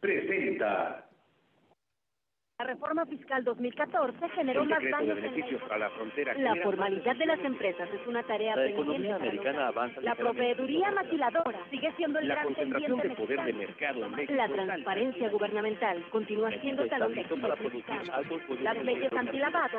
presenta. La reforma fiscal 2014 generó más daños beneficios la... a la frontera. La formalidad de las empresas es una tarea La La proveeduría maquiladora sigue siendo el la gran concentración de poder de mercado La transparencia gubernamental continúa siendo talón de Las leyes antilavado.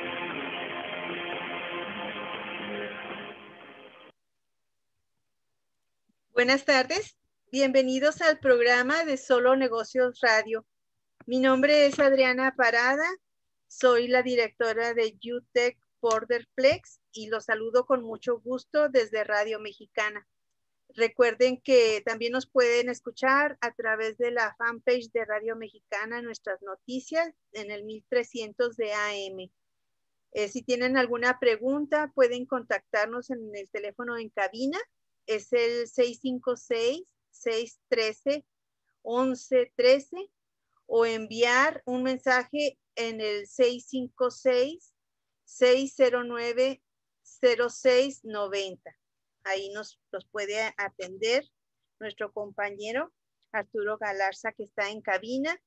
Buenas tardes, bienvenidos al programa de Solo Negocios Radio. Mi nombre es Adriana Parada, soy la directora de UTEC Borderplex y los saludo con mucho gusto desde Radio Mexicana. Recuerden que también nos pueden escuchar a través de la fanpage de Radio Mexicana nuestras noticias en el 1300 de AM. Eh, si tienen alguna pregunta, pueden contactarnos en el teléfono en cabina es el 656-613-1113 o enviar un mensaje en el 656-609-0690. Ahí nos, puede atender nuestro compañero Arturo Galarza que está en cabina.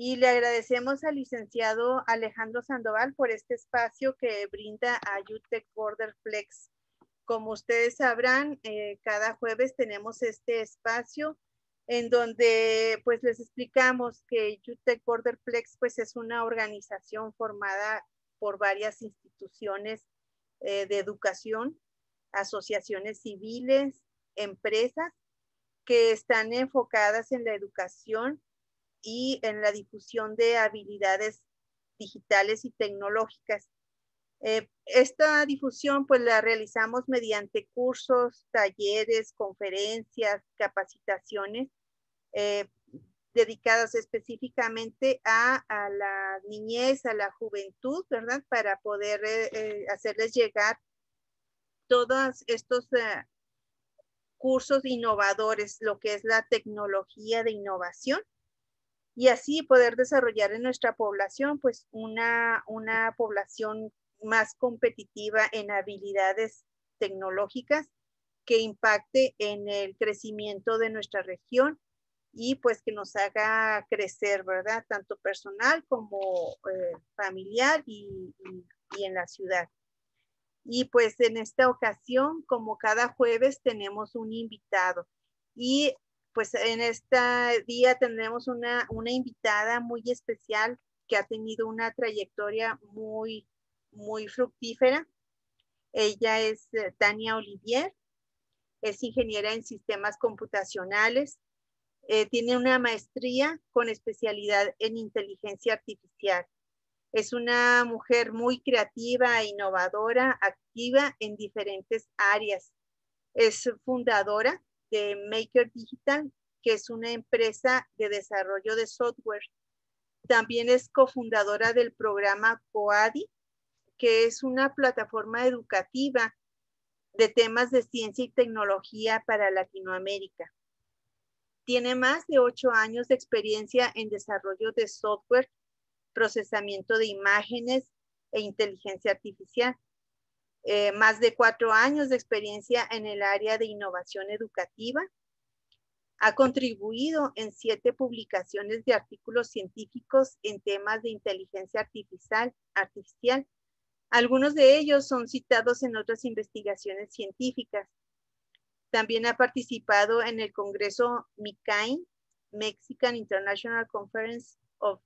Y le agradecemos al licenciado Alejandro Sandoval por este espacio que brinda a UTEC Border Flex como ustedes sabrán, eh, cada jueves tenemos este espacio en donde pues les explicamos que UTEC Borderplex pues es una organización formada por varias instituciones eh, de educación, asociaciones civiles, empresas que están enfocadas en la educación y en la difusión de habilidades digitales y tecnológicas eh, esta difusión pues la realizamos mediante cursos, talleres, conferencias, capacitaciones eh, dedicadas específicamente a, la niñez, a la juventud, ¿verdad? Para poder eh, hacerles llegar todos estos cursos innovadores, lo que es la tecnología de innovación y así poder desarrollar en nuestra población pues una, una población más competitiva en habilidades tecnológicas que impacte en el crecimiento de nuestra región y pues que nos haga crecer, ¿verdad? Tanto personal como eh, familiar y, y, en la ciudad. Y pues en esta ocasión, como cada jueves, tenemos un invitado. Y pues en este día tenemos una, una invitada muy especial que ha tenido una trayectoria muy muy fructífera. Ella es eh, Tania Olivier, es ingeniera en sistemas computacionales, eh, tiene una maestría con especialidad en inteligencia artificial. Es una mujer muy creativa, e innovadora, activa en diferentes áreas. Es fundadora de Maker Digital, que es una empresa de desarrollo de software. También es cofundadora del programa COADI, que es una plataforma educativa de temas de ciencia y tecnología para Latinoamérica. Tiene más de ocho años de experiencia en desarrollo de software, procesamiento de imágenes e inteligencia artificial. Eh, más de cuatro años de experiencia en el área de innovación educativa. Ha contribuido en siete publicaciones de artículos científicos en temas de inteligencia artificial, artificial algunos de ellos son citados en otras investigaciones científicas. También ha participado en el Congreso MICAIN, Mexican International Conference of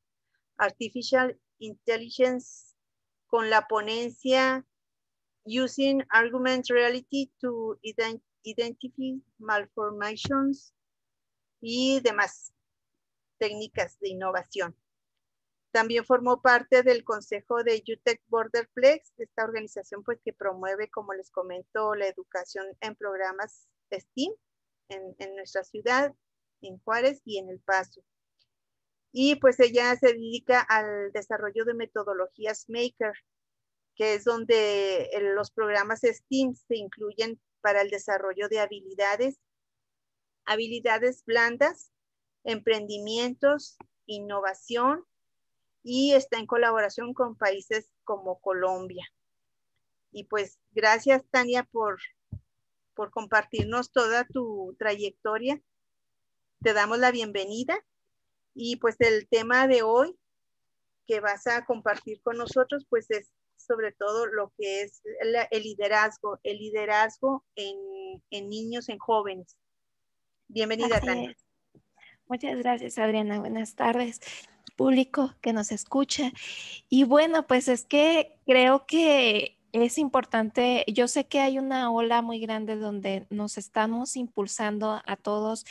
Artificial Intelligence, con la ponencia Using Argument Reality to Identify Malformations y demás técnicas de innovación. También formó parte del consejo de UTEC Borderplex, esta organización pues que promueve, como les comento, la educación en programas STEAM en, en nuestra ciudad, en Juárez y en El Paso. Y pues ella se dedica al desarrollo de metodologías Maker, que es donde los programas STEAM se incluyen para el desarrollo de habilidades, habilidades blandas, emprendimientos, innovación, y está en colaboración con países como Colombia. Y pues gracias Tania por, por compartirnos toda tu trayectoria. Te damos la bienvenida y pues el tema de hoy que vas a compartir con nosotros pues es sobre todo lo que es el liderazgo, el liderazgo en, niños, en jóvenes. Bienvenida Tania. Muchas gracias, Adriana. Buenas tardes, público que nos escucha. Y bueno, pues es que creo que es importante, yo sé que hay una ola muy grande donde nos estamos impulsando a todos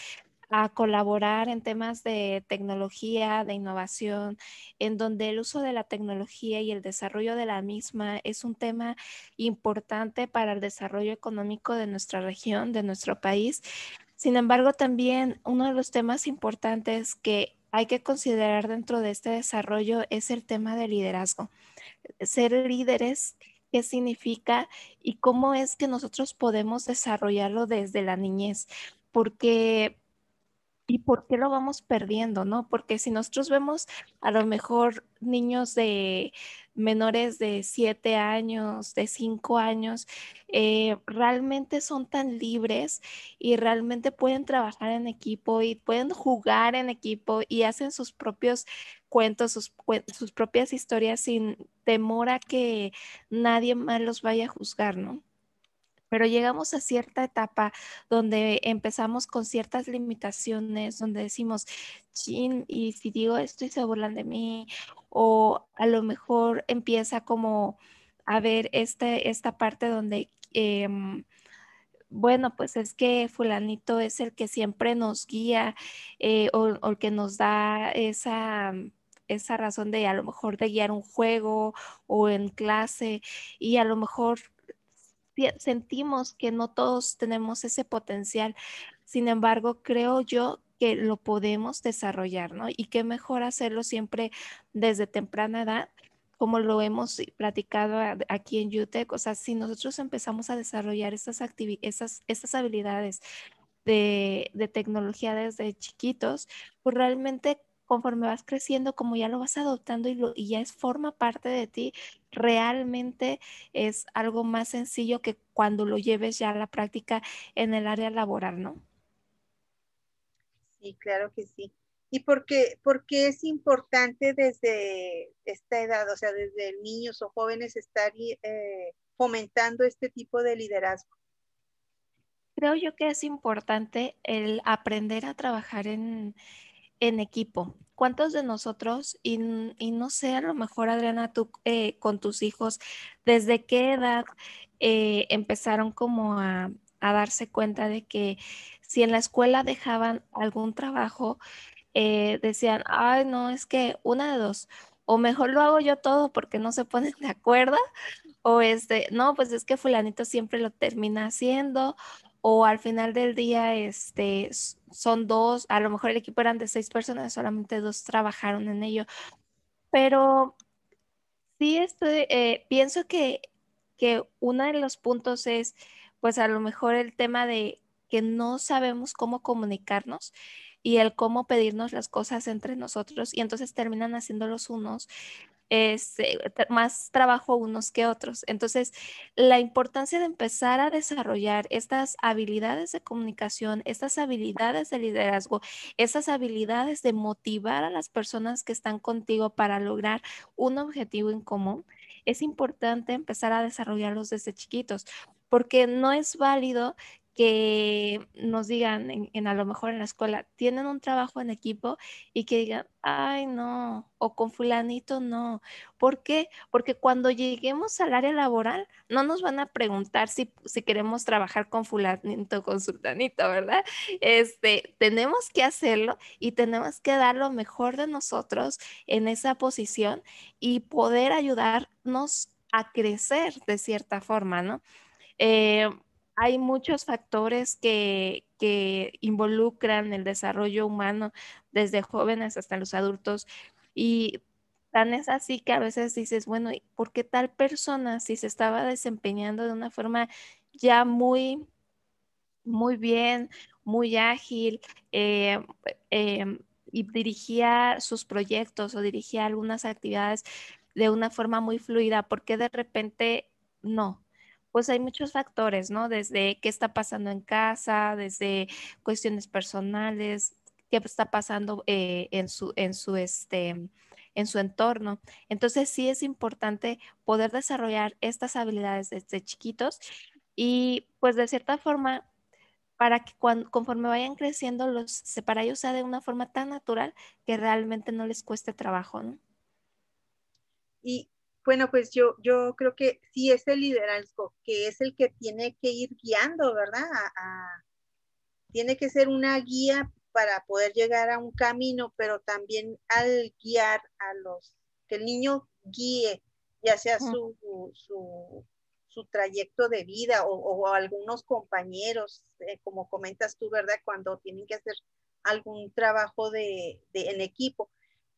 a colaborar en temas de tecnología, de innovación, en donde el uso de la tecnología y el desarrollo de la misma es un tema importante para el desarrollo económico de nuestra región, de nuestro país. Sin embargo, también uno de los temas importantes que hay que considerar dentro de este desarrollo es el tema de liderazgo. Ser líderes, qué significa y cómo es que nosotros podemos desarrollarlo desde la niñez, porque ¿Y por qué lo vamos perdiendo, no? Porque si nosotros vemos a lo mejor niños de menores de 7 años, de 5 años, eh, realmente son tan libres y realmente pueden trabajar en equipo y pueden jugar en equipo y hacen sus propios cuentos, sus, sus propias historias sin temor a que nadie más los vaya a juzgar, ¿no? pero llegamos a cierta etapa donde empezamos con ciertas limitaciones, donde decimos, chin, y si digo esto y se burlan de mí, o a lo mejor empieza como a ver este, esta parte donde, em, bueno, pues es que fulanito es el que siempre nos guía eh, o, o el que nos da esa esa razón de a lo mejor de guiar un juego o en clase y a lo mejor sentimos que no todos tenemos ese potencial. Sin embargo, creo yo que lo podemos desarrollar, ¿no? Y que mejor hacerlo siempre desde temprana edad, como lo hemos platicado aquí en UTEC. O sea, si nosotros empezamos a desarrollar estas, estas habilidades de, de tecnología desde chiquitos, pues realmente conforme vas creciendo, como ya lo vas adoptando y, ya es forma parte de ti, realmente es algo más sencillo que cuando lo lleves ya a la práctica en el área laboral, ¿no? Sí, claro que sí. ¿Y por qué, es importante desde esta edad, o sea, desde niños o jóvenes estar eh, fomentando este tipo de liderazgo? Creo yo que es importante el aprender a trabajar en, en equipo. ¿Cuántos de nosotros, y, no sé, a lo mejor Adriana, tú eh, con tus hijos, desde qué edad eh, empezaron como a, darse cuenta de que si en la escuela dejaban algún trabajo, eh, decían, ay, no, es que una de dos, o mejor lo hago yo todo porque no se ponen de acuerdo, o este, no, pues es que fulanito siempre lo termina haciendo, o al final del día este, son dos, a lo mejor el equipo eran de seis personas, solamente dos trabajaron en ello. Pero sí estoy, eh, pienso que, uno de los puntos es, pues a lo mejor el tema de que no sabemos cómo comunicarnos y el cómo pedirnos las cosas entre nosotros y entonces terminan haciéndolos unos es, eh, más trabajo unos que otros. Entonces, la importancia de empezar a desarrollar estas habilidades de comunicación, estas habilidades de liderazgo, estas habilidades de motivar a las personas que están contigo para lograr un objetivo en común, es importante empezar a desarrollarlos desde chiquitos porque no es válido que nos digan en, a lo mejor en la escuela, tienen un trabajo en equipo y que digan, ay no, o con fulanito no. ¿Por qué? Porque cuando lleguemos al área laboral no nos van a preguntar si, queremos trabajar con fulanito, con sultanito, ¿verdad? Este, tenemos que hacerlo y tenemos que dar lo mejor de nosotros en esa posición y poder ayudarnos a crecer de cierta forma, ¿no? Eh, hay muchos factores que, involucran el desarrollo humano desde jóvenes hasta los adultos y tan es así que a veces dices, bueno, ¿por qué tal persona si se estaba desempeñando de una forma ya muy, muy bien, muy ágil eh, em, y dirigía sus proyectos o dirigía algunas actividades de una forma muy fluida, ¿por qué de repente no? pues hay muchos factores, ¿no? Desde qué está pasando en casa, desde cuestiones personales, qué está pasando eh, en su, en su, este, en su entorno. Entonces sí es importante poder desarrollar estas habilidades desde chiquitos y pues de cierta forma para que cuando, conforme vayan creciendo los se para ellos sea de una forma tan natural que realmente no les cueste trabajo, ¿no? Y bueno, pues yo, yo creo que sí es el liderazgo, que es el que tiene que ir guiando, ¿verdad? tiene que ser una guía para poder llegar a un camino, pero también al guiar a los, que el niño guíe, ya sea su, su, su trayecto de vida o, algunos compañeros, eh, como comentas tú, ¿verdad? Cuando tienen que hacer algún trabajo de, de en equipo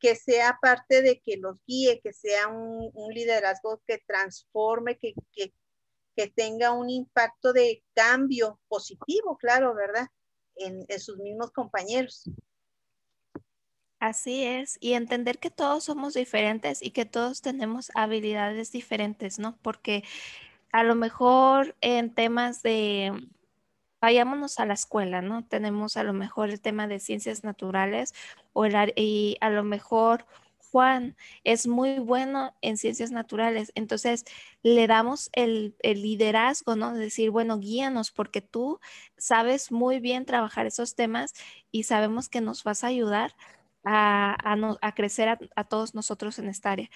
que sea parte de que los guíe, que sea un, liderazgo que transforme, que, que, tenga un impacto de cambio positivo, claro, ¿verdad? en sus mismos compañeros. Así es, y entender que todos somos diferentes y que todos tenemos habilidades diferentes, ¿no? Porque a lo mejor en temas de vayámonos a la escuela, ¿no? Tenemos a lo mejor el tema de ciencias naturales o y a lo mejor Juan es muy bueno en ciencias naturales. Entonces, le damos el, liderazgo, ¿no? decir, bueno, guíanos porque tú sabes muy bien trabajar esos temas y sabemos que nos vas a ayudar a, crecer a, todos nosotros en esta área.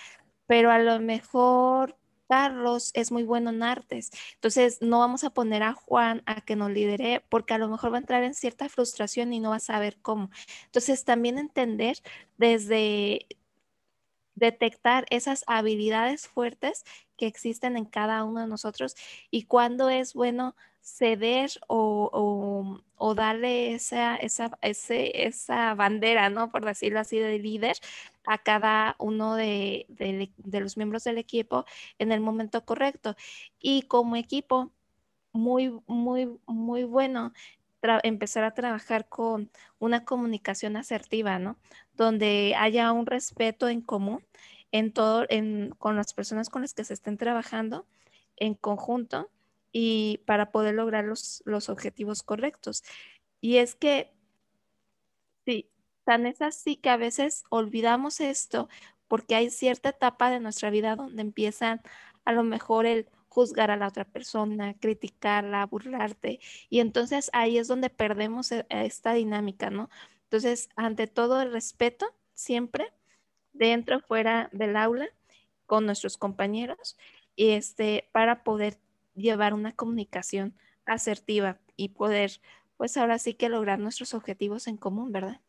Pero a lo mejor Carlos es muy bueno en artes. Entonces, no vamos a poner a Juan a que nos lidere porque a lo mejor va a entrar en cierta frustración y no va a saber cómo. Entonces, también entender desde detectar esas habilidades fuertes que existen en cada uno de nosotros y cuando es bueno ceder o, o, darle esa, esa, ese, esa bandera, ¿no? Por decirlo así, de líder a cada uno de, de los miembros del equipo en el momento correcto. Y como equipo, muy, muy, muy bueno empezar a trabajar con una comunicación asertiva, ¿no? Donde haya un respeto en común en todo, con las personas con las que se estén trabajando en conjunto y para poder lograr los, los objetivos correctos. Y es que, sí, tan es así que a veces olvidamos esto porque hay cierta etapa de nuestra vida donde empiezan a lo mejor el juzgar a la otra persona, criticarla, burlarte. Y entonces ahí es donde perdemos e, e, esta dinámica, ¿no? Entonces, ante todo el respeto, siempre, dentro, fuera del aula, con nuestros compañeros, y este, para poder llevar una comunicación asertiva y poder, pues ahora sí que lograr nuestros objetivos en común, ¿verdad?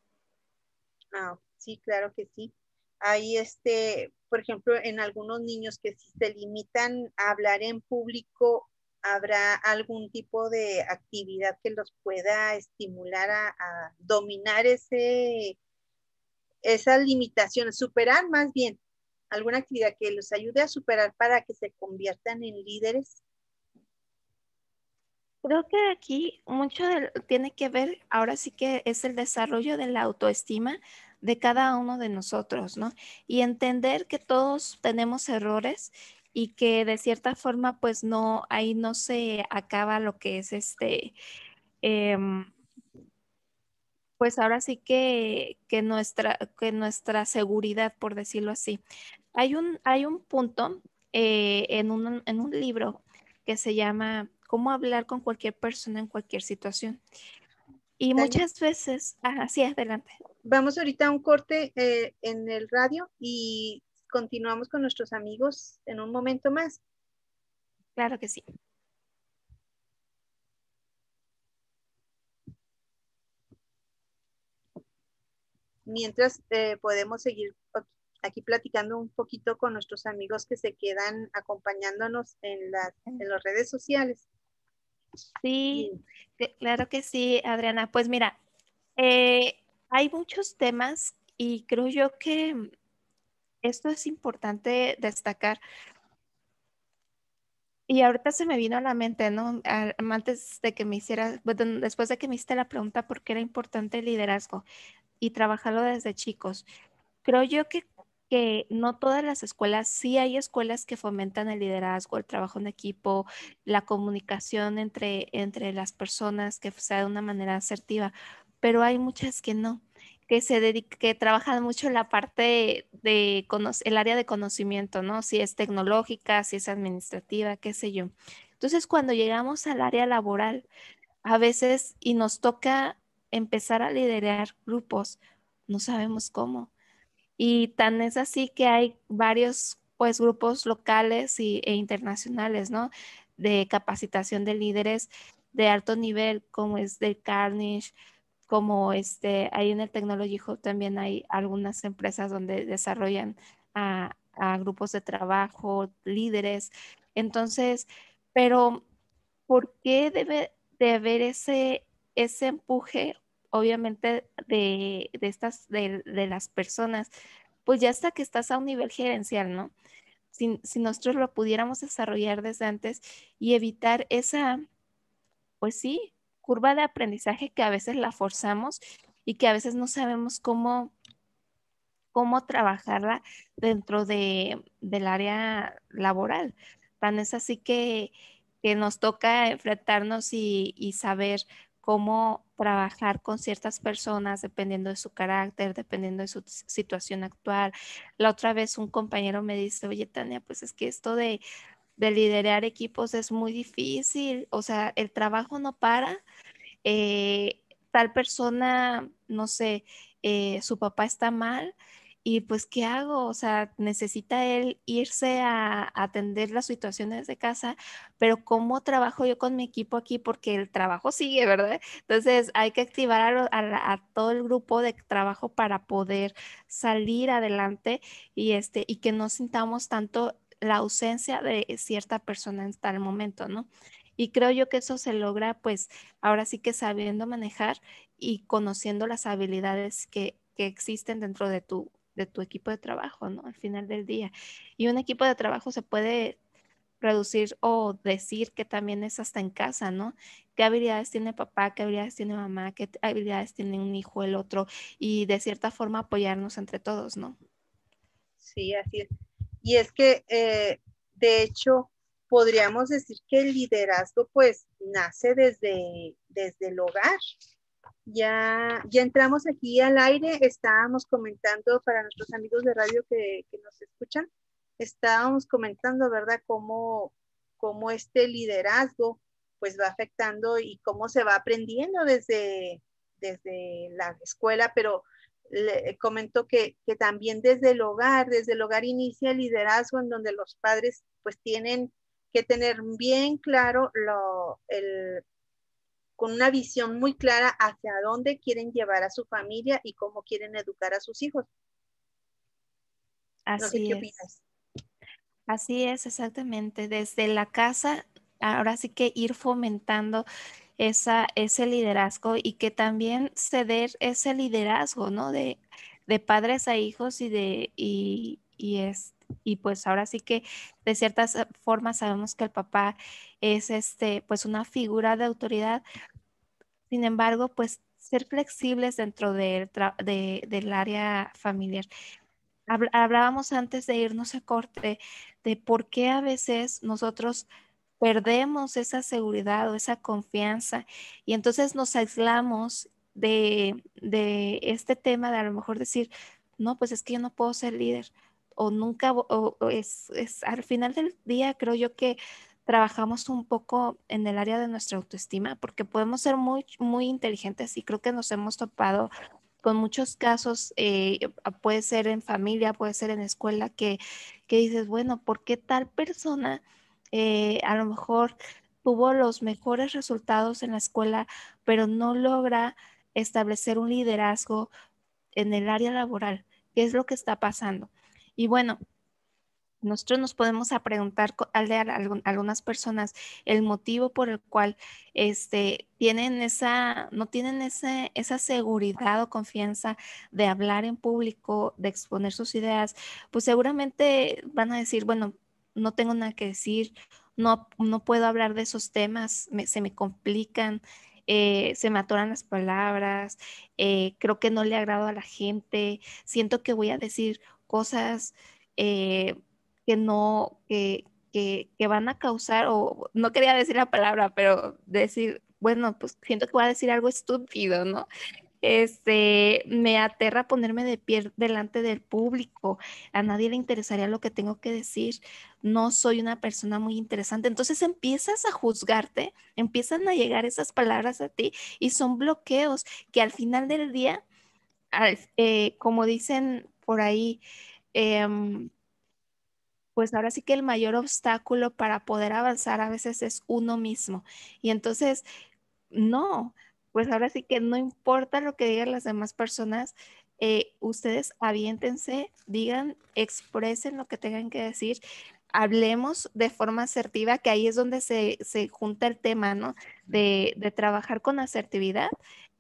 Ah, sí, claro que sí. Ahí este, por ejemplo, en algunos niños que si se limitan a hablar en público, ¿habrá algún tipo de actividad que los pueda estimular a, dominar ese, esas limitaciones, superar más bien alguna actividad que los ayude a superar para que se conviertan en líderes? Creo que aquí mucho tiene que ver, ahora sí que es el desarrollo de la autoestima, de cada uno de nosotros, ¿no? Y entender que todos tenemos errores y que de cierta forma, pues no, ahí no se acaba lo que es este, em, pues ahora sí que, nuestra, que nuestra seguridad, por decirlo así. Hay un, hay un punto eh, en, un, en un libro que se llama Cómo hablar con cualquier persona en cualquier situación. Y muchas veces, así adelante. Vamos ahorita a un corte eh, en el radio y continuamos con nuestros amigos en un momento más. Claro que sí. Mientras eh, podemos seguir aquí platicando un poquito con nuestros amigos que se quedan acompañándonos en, las en las redes sociales. Sí, claro que sí, Adriana. Pues mira, eh, hay muchos temas y creo yo que mm, esto es importante destacar. Y ahorita se me vino a la mente, ¿no? Ah, antes de que me hiciera, después de que me hiciste la pregunta por qué era importante el liderazgo y trabajarlo desde chicos, creo yo que, no todas las escuelas, sí hay escuelas que fomentan el liderazgo, el trabajo en equipo, la comunicación entre, entre las personas, que sea de una manera asertiva, pero hay muchas que no, que se que trabajan mucho en la parte de, el área de conocimiento, ¿no? Si es tecnológica, si es administrativa, qué sé yo. Entonces, cuando llegamos al área laboral, a veces, y nos toca empezar a liderar grupos, no sabemos cómo. Y tan es así que hay varios pues grupos locales e internacionales, ¿no? De capacitación de líderes de alto nivel, como es del Carnage, como este, ahí en el Technology Hub también hay algunas empresas donde desarrollan a, grupos de trabajo, líderes. Entonces, pero ¿por qué debe de haber ese, ese empuje, obviamente, de, estas, de, las personas? Pues ya hasta que estás a un nivel gerencial, ¿no? Si, si nosotros lo pudiéramos desarrollar desde antes y evitar esa, pues sí, curva de aprendizaje que a veces la forzamos y que a veces no sabemos cómo, cómo trabajarla dentro de, del área laboral. Tan es así que, que nos toca enfrentarnos y, y saber cómo trabajar con ciertas personas dependiendo de su carácter, dependiendo de su situación actual. La otra vez un compañero me dice, oye Tania, pues es que esto de de liderar equipos es muy difícil, o sea, el trabajo no para. Eh, tal persona, no sé, eh, su papá está mal y pues ¿qué hago? O sea, necesita él irse a, atender las situaciones de casa, pero ¿cómo trabajo yo con mi equipo aquí? Porque el trabajo sigue, ¿verdad? Entonces hay que activar a, a todo el grupo de trabajo para poder salir adelante y, este, y que no sintamos tanto la ausencia de cierta persona en tal momento, ¿no? Y creo yo que eso se logra, pues, ahora sí que sabiendo manejar y conociendo las habilidades que, existen dentro de tu, de tu equipo de trabajo, ¿no? Al final del día. Y un equipo de trabajo se puede reducir o decir que también es hasta en casa, ¿no? ¿Qué habilidades tiene papá? ¿Qué habilidades tiene mamá? ¿Qué habilidades tiene un hijo, el otro? Y de cierta forma apoyarnos entre todos, ¿no? Sí, así es. Y es que, eh, de hecho, podríamos decir que el liderazgo pues nace desde, desde el hogar. Ya, ya entramos aquí al aire, estábamos comentando para nuestros amigos de radio que, nos escuchan, estábamos comentando, ¿verdad?, cómo, cómo este liderazgo pues va afectando y cómo se va aprendiendo desde, desde la escuela, pero le comentó que, también desde el hogar, desde el hogar inicia el liderazgo en donde los padres pues tienen que tener bien claro lo, el, con una visión muy clara hacia dónde quieren llevar a su familia y cómo quieren educar a sus hijos. Así ¿qué Opinas? Así es, exactamente. Desde la casa, ahora sí que ir fomentando ese liderazgo y que también ceder ese liderazgo, ¿no? De, de padres a hijos y de, y, y es, y pues ahora sí que de ciertas formas sabemos que el papá es este, pues una figura de autoridad. Sin embargo, pues ser flexibles dentro de, del área familiar. Hablábamos antes de irnos a corte de por qué a veces nosotros perdemos esa seguridad o esa confianza y entonces nos aislamos de, este tema de a lo mejor decir, no, pues es que yo no puedo ser líder o nunca, o, es, al final del día creo yo que trabajamos un poco en el área de nuestra autoestima porque podemos ser muy, muy inteligentes y creo que nos hemos topado con muchos casos, eh, puede ser en familia, puede ser en escuela, que, que dices, bueno, ¿por qué tal persona? Eh, a lo mejor tuvo los mejores resultados en la escuela, pero no logra establecer un liderazgo en el área laboral. ¿Qué es lo que está pasando? Y bueno, nosotros nos podemos preguntar al algunas personas el motivo por el cual este, tienen esa, no tienen esa seguridad o confianza de hablar en público, de exponer sus ideas, pues seguramente van a decir, bueno, no tengo nada que decir, no, no puedo hablar de esos temas, se me complican, eh, se me atoran las palabras, eh, creo que no le agrado a la gente, siento que voy a decir cosas eh, que no, que, que, que, van a causar, o no quería decir la palabra, pero decir, bueno, pues siento que voy a decir algo estúpido, ¿no? Este, me aterra ponerme de pie delante del público. A nadie le interesaría lo que tengo que decir. No soy una persona muy interesante. Entonces empiezas a juzgarte, empiezan a llegar esas palabras a ti y son bloqueos que al final del día, eh, como dicen por ahí, em, pues ahora sí que el mayor obstáculo para poder avanzar a veces es uno mismo. Y entonces, no, pues ahora sí que no importa lo que digan las demás personas, eh, ustedes aviéntense, digan, expresen lo que tengan que decir, hablemos de forma asertiva, que ahí es donde se, junta el tema, ¿no? De, trabajar con asertividad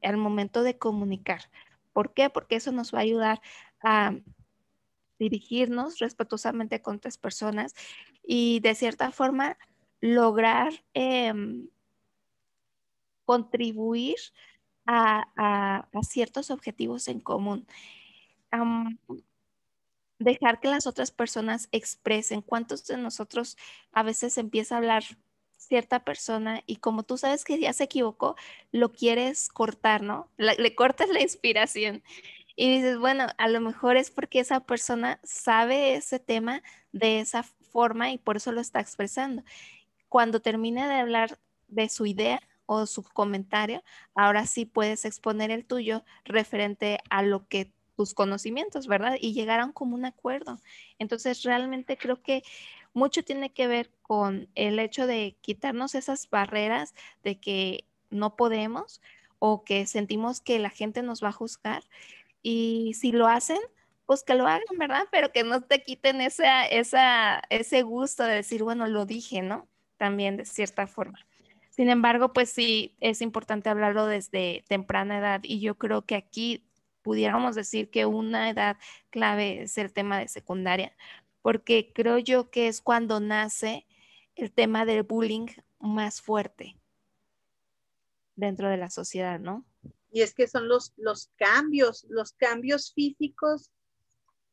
al momento de comunicar. ¿Por qué? Porque eso nos va a ayudar a dirigirnos respetuosamente con otras personas y de cierta forma lograr em, contribuir a, ciertos objetivos en común. dejar que las otras personas expresen. ¿Cuántos de nosotros a veces empieza a hablar cierta persona y como tú sabes que ya se equivocó, lo quieres cortar, ¿no? le cortas la inspiración y dices, bueno, a lo mejor es porque esa persona sabe ese tema de esa forma y por eso lo está expresando. Cuando termina de hablar de su idea o su comentario, ahora sí puedes exponer el tuyo referente a lo que tus conocimientos, ¿verdad? Y llegar como un acuerdo. Entonces, realmente creo que mucho tiene que ver con el hecho de quitarnos esas barreras de que no podemos o que sentimos que la gente nos va a juzgar. Y si lo hacen, pues que lo hagan, ¿verdad? Pero que no te quiten esa, ese gusto de decir, bueno, lo dije, ¿no? También de cierta forma. Sin embargo, pues sí, es importante hablarlo desde temprana edad y yo creo que aquí pudiéramos decir que una edad clave es el tema de secundaria, porque creo yo que es cuando nace el tema del bullying más fuerte dentro de la sociedad, ¿no? Y es que son los, los cambios, los cambios físicos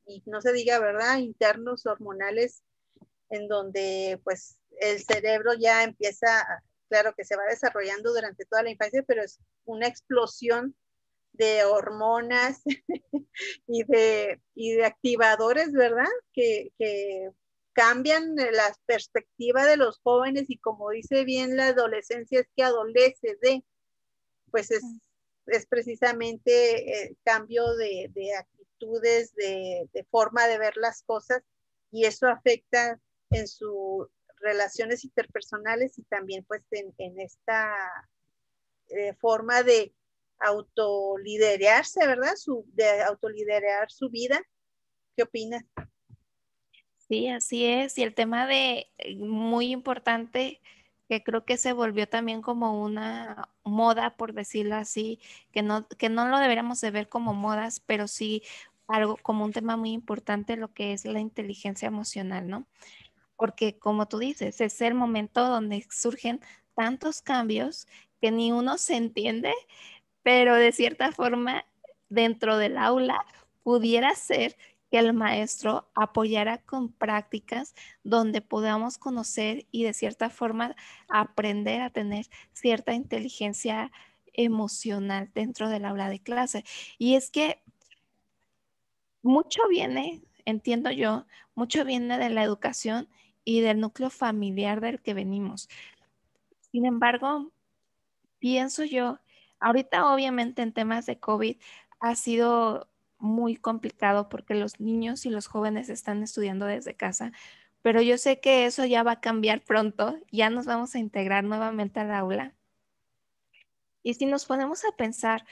y no se diga, ¿verdad? Internos, hormonales, en donde pues el cerebro ya empieza a, claro que se va desarrollando durante toda la infancia, pero es una explosión de hormonas y, de, de activadores, ¿verdad? Que, cambian las perspectiva de los jóvenes y como dice bien la adolescencia es que adolece de, pues es, precisamente el cambio de, actitudes, de, forma de ver las cosas y eso afecta en su relaciones interpersonales y también pues en, esta eh, forma de autoliderearse, ¿verdad? Su, de autoliderar su vida. ¿Qué opinas? Sí, así es. Y el tema de, eh, muy importante, que creo que se volvió también como una moda, por decirlo así, que no, que no lo deberíamos de ver como modas, pero sí algo como un tema muy importante, lo que es la inteligencia emocional, ¿no? porque como tú dices, es el momento donde surgen tantos cambios que ni uno se entiende, pero de cierta forma dentro del aula pudiera ser que el maestro apoyara con prácticas donde podamos conocer y de cierta forma aprender a tener cierta inteligencia emocional dentro del aula de clase. Y es que mucho viene, entiendo yo, mucho viene de la educación y del núcleo familiar del que venimos. Sin embargo, pienso yo, ahorita obviamente en temas de COVID ha sido muy complicado porque los niños y los jóvenes están estudiando desde casa, pero yo sé que eso ya va a cambiar pronto, ya nos vamos a integrar nuevamente al aula. Y si nos ponemos a pensar,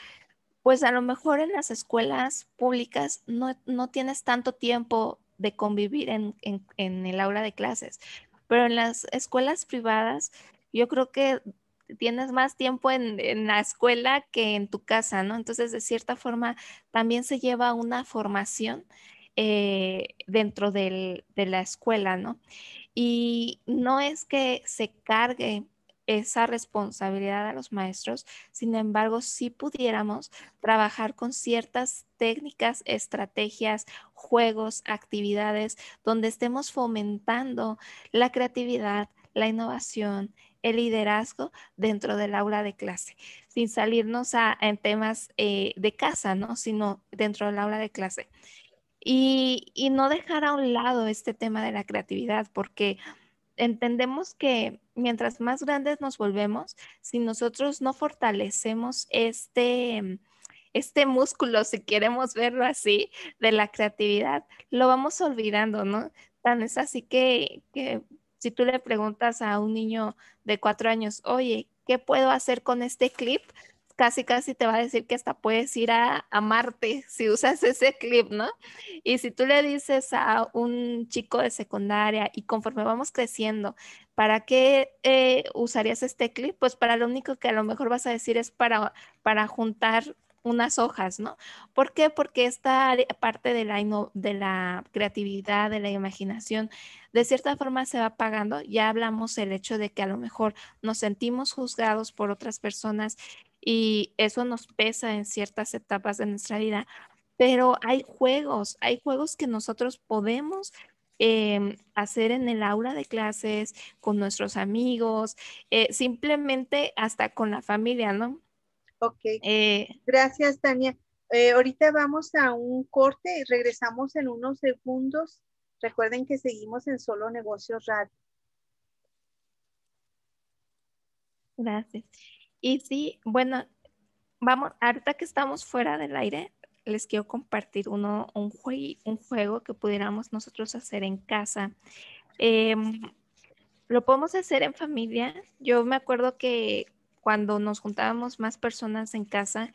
pues a lo mejor en las escuelas públicas no, no tienes tanto tiempo de convivir en, el aula de clases. Pero en las escuelas privadas, yo creo que tienes más tiempo en, la escuela que en tu casa, ¿no? Entonces, de cierta forma, también se lleva una formación eh, dentro de la escuela, ¿no? Y no es que se cargue esa responsabilidad a los maestros. Sin embargo, si pudiéramos trabajar con ciertas técnicas, estrategias, juegos, actividades, donde estemos fomentando la creatividad, la innovación, el liderazgo dentro del aula de clase, sin salirnos a, en temas eh, de casa, ¿no? sino dentro del aula de clase. Y, y no dejar a un lado este tema de la creatividad, porque entendemos que mientras más grandes nos volvemos, si nosotros no fortalecemos este, mm, este músculo, si queremos verlo así, de la creatividad, lo vamos olvidando, ¿no? Tan es así que, que si tú le preguntas a un niño de cuatro años, oye, ¿qué puedo hacer con este clip? casi, casi te va a decir que hasta puedes ir a, a, Marte si usas ese clip, ¿no? Y si tú le dices a un chico de secundaria y conforme vamos creciendo, ¿para qué eh, usarías este clip? Pues para lo único que a lo mejor vas a decir es para, para juntar unas hojas, ¿no? ¿Por qué? Porque esta parte de la, de la creatividad, de la imaginación, de cierta forma se va pagando. Ya hablamos el hecho de que a lo mejor nos sentimos juzgados por otras personas y eso nos pesa en ciertas etapas de nuestra vida. Pero hay juegos, hay juegos que nosotros podemos em, hacer en el aula de clases, con nuestros amigos, eh, simplemente hasta con la familia, ¿no? Ok. Eh, Gracias, Tania. Eh, ahorita vamos a un corte y regresamos en unos segundos. Recuerden que seguimos en Solo Negocios Radio. Gracias. Y sí, bueno, vamos, ahorita que estamos fuera del aire, les quiero compartir uno, un, juego que pudiéramos nosotros hacer en casa. Em, lo podemos hacer en familia. Yo me acuerdo que cuando nos juntábamos más personas en casa,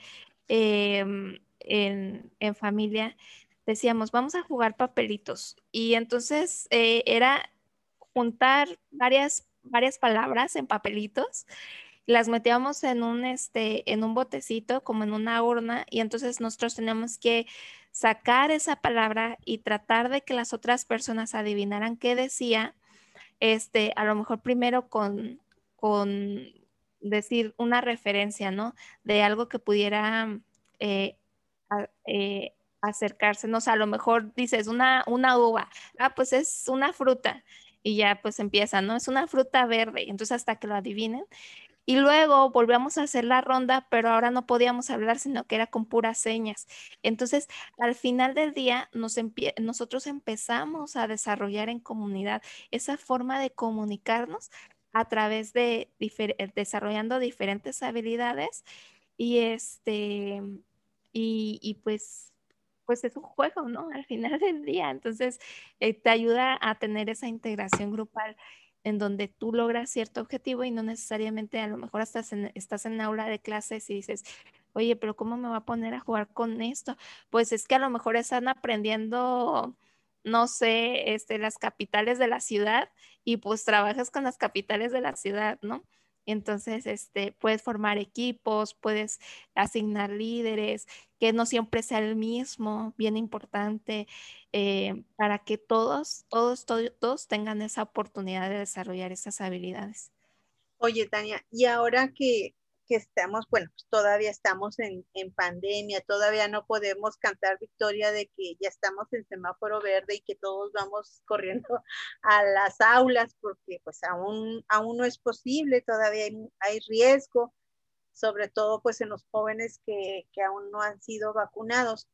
em, en, familia, decíamos, vamos a jugar papelitos. Y entonces eh, era juntar varias, varias palabras en papelitos las metíamos en un, este, en un botecito, como en una urna, y entonces nosotros teníamos que sacar esa palabra y tratar de que las otras personas adivinaran qué decía, este, a lo mejor primero con, con decir una referencia, ¿no? De algo que pudiera eh, a, eh, acercarse, no o sea, a lo mejor dices una, una uva, ah, pues es una fruta, y ya pues empieza, ¿no? Es una fruta verde, entonces hasta que lo adivinen. Y luego volvíamos a hacer la ronda, pero ahora no podíamos hablar, sino que era con puras señas. Entonces, al final del día, nosotros empezamos a desarrollar en comunidad esa forma de comunicarnos a través de eh, desarrollando diferentes habilidades y este y, pues pues es un juego, ¿no? Al final del día. Entonces, eh, te ayuda a tener esa integración grupal en donde tú logras cierto objetivo y no necesariamente a lo mejor estás en, estás aula de clases y dices, oye, pero ¿cómo me va a poner a jugar con esto? Pues es que a lo mejor están aprendiendo, no sé, este, las capitales de la ciudad y pues trabajas con las capitales de la ciudad, ¿no? Entonces, este, puedes formar equipos, puedes asignar líderes, que no siempre sea el mismo, bien importante, eh, para que todos, todos, todos, todos tengan esa oportunidad de desarrollar esas habilidades. Oye, Tania, y ahora que que estamos, bueno, pues, todavía estamos en, en, pandemia, todavía no podemos cantar victoria de que ya estamos en semáforo verde y que todos vamos corriendo a las aulas porque pues aún, aún no es posible, todavía hay, hay riesgo, sobre todo pues en los jóvenes que, que aún no han sido vacunados,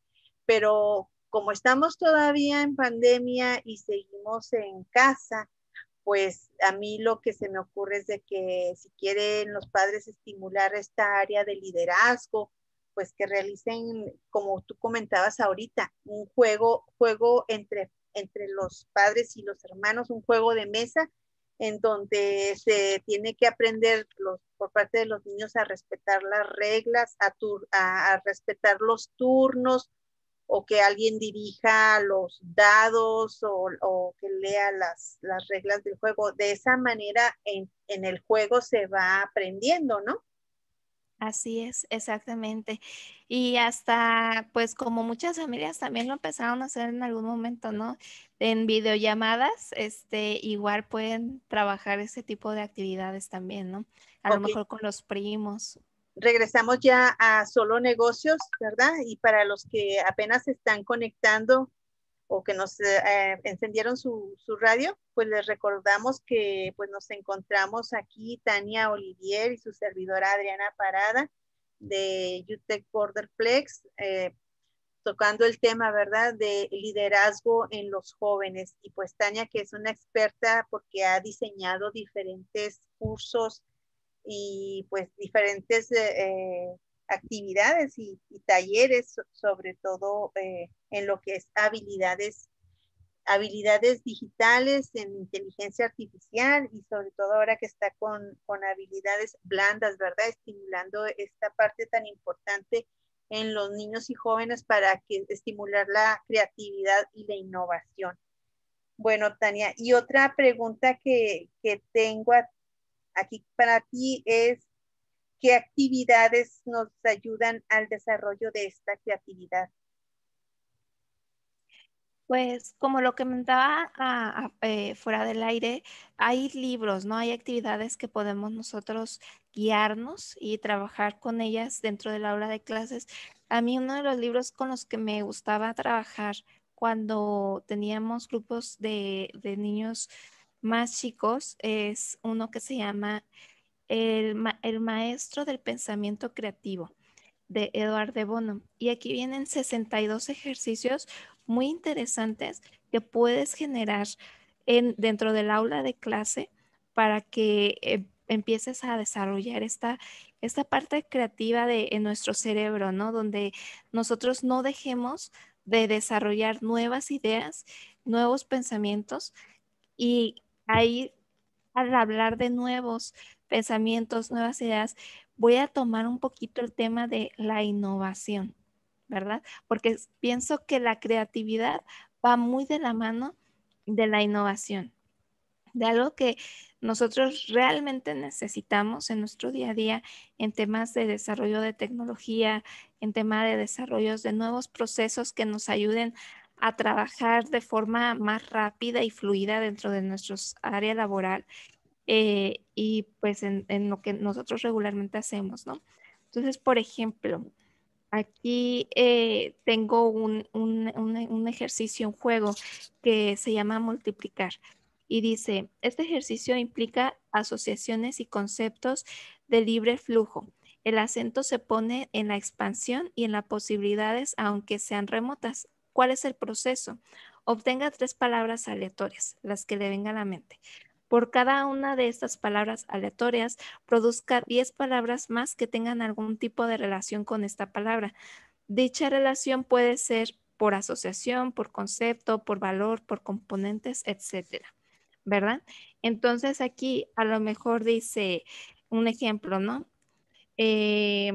pero como estamos todavía en pandemia y seguimos en casa, pues a mí lo que se me ocurre es de que si quieren los padres estimular esta área de liderazgo, pues que realicen, como tú comentabas ahorita, un juego, juego entre, entre los padres y los hermanos, un juego de mesa en donde se tiene que aprender los, por parte de los niños a respetar las reglas, a, a respetar los turnos, o que alguien dirija los dados o, que lea las, reglas del juego. De esa manera en, el juego se va aprendiendo, ¿no? Así es, exactamente. Y hasta, pues como muchas familias también lo empezaron a hacer en algún momento, ¿no? En videollamadas, este, igual pueden trabajar ese tipo de actividades también, ¿no? A lo mejor con los primos regresamos ya a solo negocios, ¿verdad? Y para los que apenas se están conectando o que nos eh, encendieron su, radio, pues les recordamos que pues nos encontramos aquí Tania Olivier y su servidora Adriana Parada de UTEC Borderplex, eh, tocando el tema, ¿verdad?, de liderazgo en los jóvenes. Y pues Tania, que es una experta porque ha diseñado diferentes cursos, y pues diferentes eh, eh, actividades y, talleres, sobre todo eh, en lo que es habilidades, habilidades digitales, en inteligencia artificial y sobre todo ahora que está con, habilidades blandas, ¿verdad? Estimulando esta parte tan importante en los niños y jóvenes para que, estimular la creatividad y la innovación. Bueno, Tania, y otra pregunta que, que tengo a Aquí para ti es qué actividades nos ayudan al desarrollo de esta creatividad. Pues como lo comentaba a, ah, ah, eh, fuera del aire, hay libros, ¿no? Hay actividades que podemos nosotros guiarnos y trabajar con ellas dentro del aula de clases. A mí uno de los libros con los que me gustaba trabajar cuando teníamos grupos de niños más chicos es uno que se llama El, Maestro del Pensamiento Creativo de Eduard de Bono. Y aquí vienen 62 ejercicios muy interesantes que puedes generar en, dentro del aula de clase para que eh, empieces a desarrollar esta, esta parte creativa de en nuestro cerebro, ¿no? Donde nosotros no dejemos de desarrollar nuevas ideas, nuevos pensamientos y ahí al hablar de nuevos pensamientos, nuevas ideas, voy a tomar un poquito el tema de la innovación, ¿verdad? Porque pienso que la creatividad va muy de la mano de la innovación, de algo que nosotros realmente necesitamos en nuestro día a día en temas de desarrollo de tecnología, en tema de desarrollos de nuevos procesos que nos ayuden a trabajar de forma más rápida y fluida dentro de nuestro área laboral eh, y pues en, lo que nosotros regularmente hacemos, ¿no? Entonces, por ejemplo, aquí eh, tengo un, un ejercicio, un juego que se llama multiplicar y dice, este ejercicio implica asociaciones y conceptos de libre flujo. El acento se pone en la expansión y en las posibilidades, aunque sean remotas. ¿Cuál es el proceso? Obtenga tres palabras aleatorias, las que le venga a la mente. Por cada una de estas palabras aleatorias, produzca diez palabras más que tengan algún tipo de relación con esta palabra. Dicha relación puede ser por asociación, por concepto, por valor, por componentes, etcétera. ¿Verdad? Entonces aquí a lo mejor dice un ejemplo, ¿no? Eh,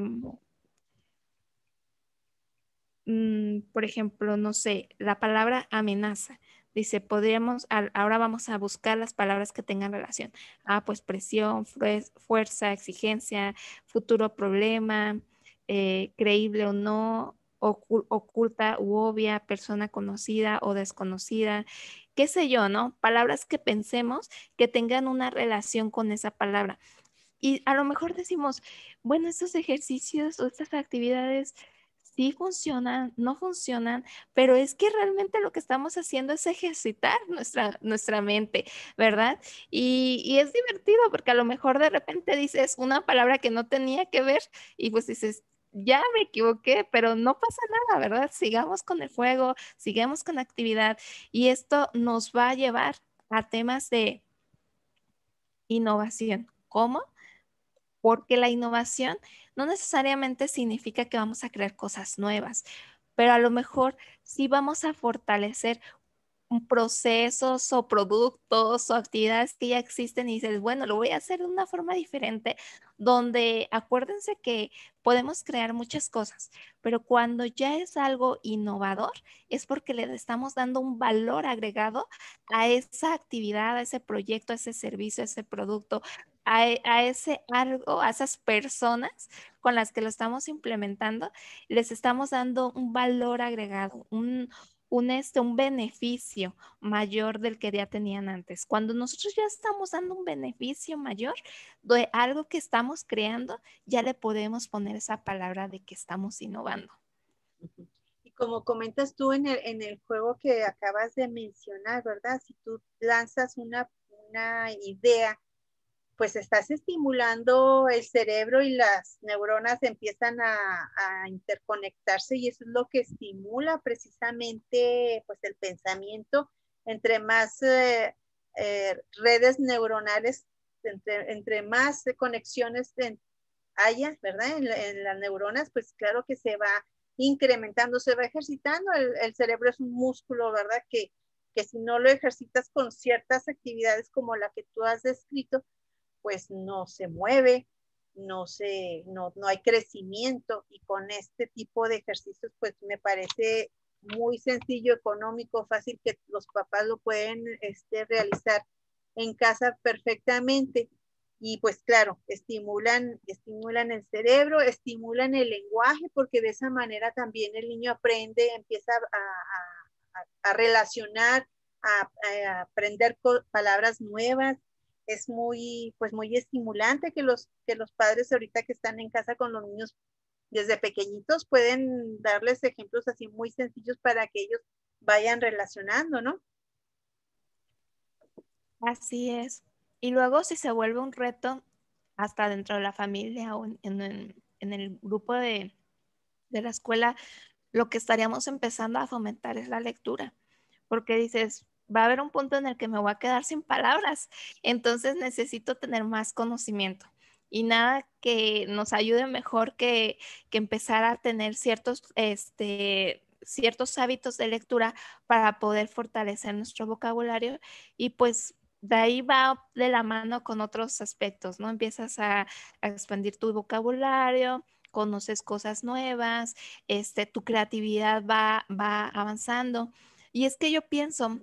Mm, por ejemplo, no sé, la palabra amenaza. Dice, podríamos, ahora vamos a buscar las palabras que tengan relación. Ah, pues presión, fuerza, exigencia, futuro problema, eh, creíble o no, oculta u obvia, persona conocida o desconocida, qué sé yo, ¿no? Palabras que pensemos que tengan una relación con esa palabra. Y a lo mejor decimos, bueno, estos ejercicios o estas actividades sí funcionan, no funcionan, pero es que realmente lo que estamos haciendo es ejercitar nuestra, nuestra mente, ¿verdad? Y, es divertido porque a lo mejor de repente dices una palabra que no tenía que ver y pues dices, ya me equivoqué, pero no pasa nada, ¿verdad? Sigamos con el fuego, sigamos con la actividad y esto nos va a llevar a temas de innovación. ¿Cómo? Porque la innovación no necesariamente significa que vamos a crear cosas nuevas, pero a lo mejor sí vamos a fortalecer procesos o productos o actividades que ya existen y dices, bueno, lo voy a hacer de una forma diferente, donde acuérdense que podemos crear muchas cosas, pero cuando ya es algo innovador es porque le estamos dando un valor agregado a esa actividad, a ese proyecto, a ese servicio, a ese producto, e, a, ese algo, a esas personas con las que lo estamos implementando, les estamos dando un valor agregado, un, un, este, un beneficio mayor del que ya tenían antes. Cuando nosotros ya estamos dando un beneficio mayor de algo que estamos creando, ya le podemos poner esa palabra de que estamos innovando. Y como comentas tú en el, juego que acabas de mencionar, ¿verdad? Si tú lanzas una, una idea pues estás estimulando el cerebro y las neuronas empiezan a, interconectarse y eso es lo que estimula precisamente pues el pensamiento. Entre más eh, eh, redes neuronales, entre, más conexiones en, haya, ¿verdad? En, las neuronas, pues claro que se va incrementando, se va ejercitando. El, cerebro es un músculo, ¿verdad? Que, que si no lo ejercitas con ciertas actividades como la que tú has descrito, pues no se mueve, no, se, no, hay crecimiento y con este tipo de ejercicios pues me parece muy sencillo, económico, fácil que los papás lo pueden este, realizar en casa perfectamente. Y pues claro, estimulan, estimulan el cerebro, estimulan el lenguaje, porque de esa manera también el niño aprende, empieza a, relacionar, a aprender palabras nuevas, es muy, pues muy estimulante que los, que los padres ahorita que están en casa con los niños desde pequeñitos pueden darles ejemplos así muy sencillos para que ellos vayan relacionando, ¿no? Así es. Y luego si se vuelve un reto hasta dentro de la familia o en, el grupo de la escuela, lo que estaríamos empezando a fomentar es la lectura, porque dices, va a haber un punto en el que me voy a quedar sin palabras. Entonces necesito tener más conocimiento. Y nada que nos ayude mejor que, que empezar a tener ciertos, este, ciertos hábitos de lectura para poder fortalecer nuestro vocabulario y pues de ahí va de la mano con otros aspectos, ¿no? Empiezas a, expandir tu vocabulario, conoces cosas nuevas, este, tu creatividad va, va avanzando. Y es que yo pienso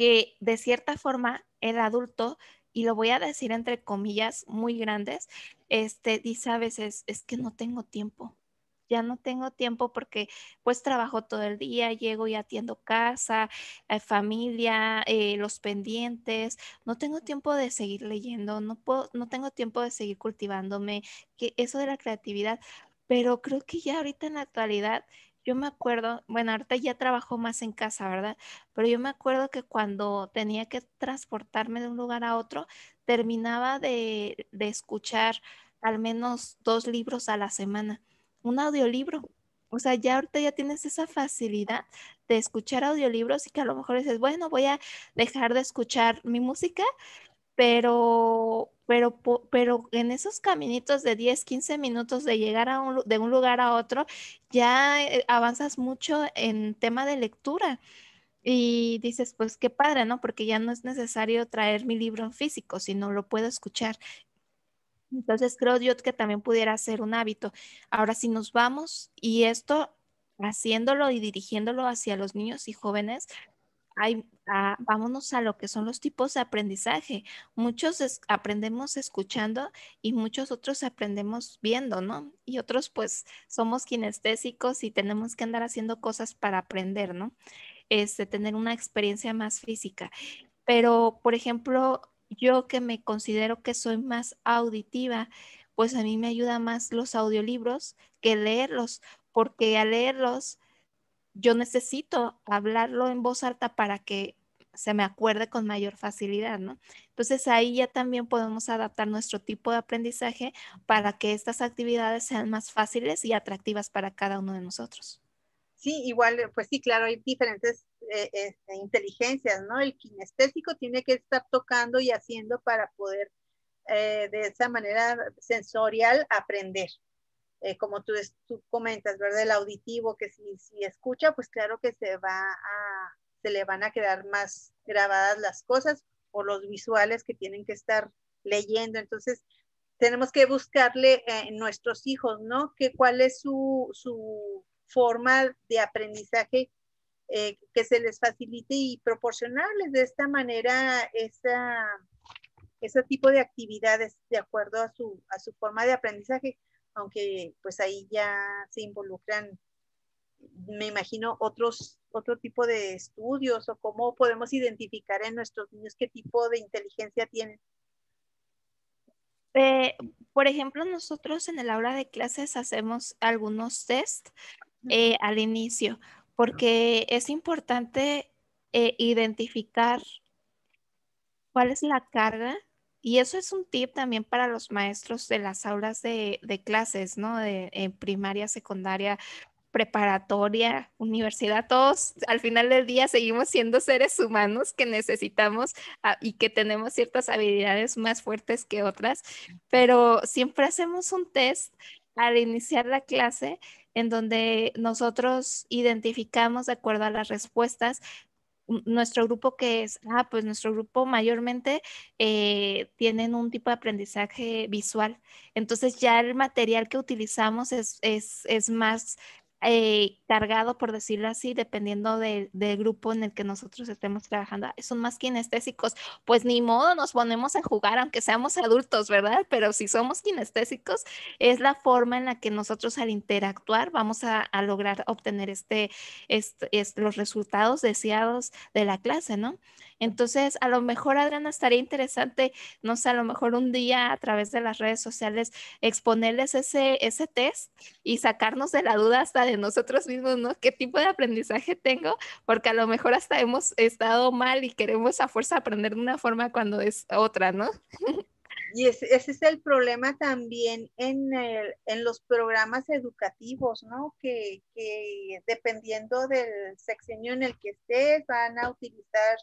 que de cierta forma el adulto, y lo voy a decir entre comillas muy grandes, este, dice a veces, es que no tengo tiempo, ya no tengo tiempo porque pues trabajo todo el día, llego y atiendo casa, eh, familia, eh, los pendientes, no tengo tiempo de seguir leyendo, no, puedo, no tengo tiempo de seguir cultivándome, que eso de la creatividad, pero creo que ya ahorita en la actualidad yo me acuerdo, bueno, ahorita ya trabajo más en casa, ¿verdad? Pero yo me acuerdo que cuando tenía que transportarme de un lugar a otro, terminaba de, escuchar al menos dos libros a la semana, un audiolibro. O sea, ya ahorita ya tienes esa facilidad de escuchar audiolibros y que a lo mejor dices, bueno, voy a dejar de escuchar mi música pero, pero, pero en esos caminitos de 10, 15 minutos de llegar a de un lugar a otro, ya eh, avanzas mucho en tema de lectura. Y dices, pues qué padre, ¿no? Porque ya no es necesario traer mi libro en físico, sino lo puedo escuchar. Entonces creo yo que también pudiera ser un hábito. Ahora si nos vamos y esto haciéndolo y dirigiéndolo hacia los niños y jóvenes, Ah, vámonos a lo que son los tipos de aprendizaje. Muchos aprendemos escuchando y muchos otros aprendemos viendo, ¿no? Y otros pues somos kinestésicos y tenemos que andar haciendo cosas para aprender, ¿no? Este, tener una experiencia más física. Pero, por ejemplo, yo que me considero que soy más auditiva, pues a mí me ayuda más los audiolibros que leerlos, porque al leerlos yo necesito hablarlo en voz alta para que se me acuerde con mayor facilidad, ¿no? Entonces ahí ya también podemos adaptar nuestro tipo de aprendizaje para que estas actividades sean más fáciles y atractivas para cada uno de nosotros. Sí, igual, eh, pues sí, claro, hay diferentes eh, eh, e inteligencias, ¿no? El kinestésico tiene que estar tocando y haciendo para poder de esa manera sensorial aprender, eh, como tú, tú, comentas, ¿verdad? El auditivo, que si, escucha, pues claro que se va a, se le van a quedar más grabadas las cosas o los visuales que tienen que estar leyendo. Entonces, tenemos que buscarle eh, en nuestros hijos, ¿no? Que cuál es su, su forma de aprendizaje eh, que se les facilite y proporcionarles de esta manera esa, ese tipo de actividades de acuerdo a su, a su forma de aprendizaje aunque pues ahí ya se involucran, me imagino, otros, otro tipo de estudios o cómo podemos identificar en nuestros niños qué tipo de inteligencia tienen. Eh, por ejemplo, nosotros en el aula de clases hacemos algunos test eh, al inicio, porque es importante eh, identificar cuál es la carga y eso es un tip también para los maestros de las aulas de, clases, ¿no? De, en primaria, secundaria, preparatoria, universidad, todos al final del día seguimos siendo seres humanos que necesitamos ah, y que tenemos ciertas habilidades más fuertes que otras, pero siempre hacemos un test al iniciar la clase en donde nosotros identificamos de acuerdo a las respuestas nuestro grupo que es, ah, pues nuestro grupo mayormente eh, tienen un tipo de aprendizaje visual. Entonces ya el material que utilizamos es, es, es más eh, cargado, por decirlo así, dependiendo del grupo en el que nosotros estemos trabajando. Son más kinestésicos, pues ni modo nos ponemos a jugar, aunque seamos adultos, ¿verdad? Pero si somos kinestésicos, es la forma en la que nosotros al interactuar vamos a, lograr obtener este, este, los resultados deseados de la clase, ¿no? Entonces, a lo mejor, Adriana, estaría interesante, no sé, a lo mejor un día a través de las redes sociales exponerles ese, test y sacarnos de la duda hasta de nosotros mismos, ¿no? ¿Qué tipo de aprendizaje tengo? Porque a lo mejor hasta hemos estado mal y queremos a fuerza aprender de una forma cuando es otra, ¿no? Y ese, es el problema también en, los programas educativos, ¿no? Que, que, dependiendo del sexenio en el que estés, van a utilizar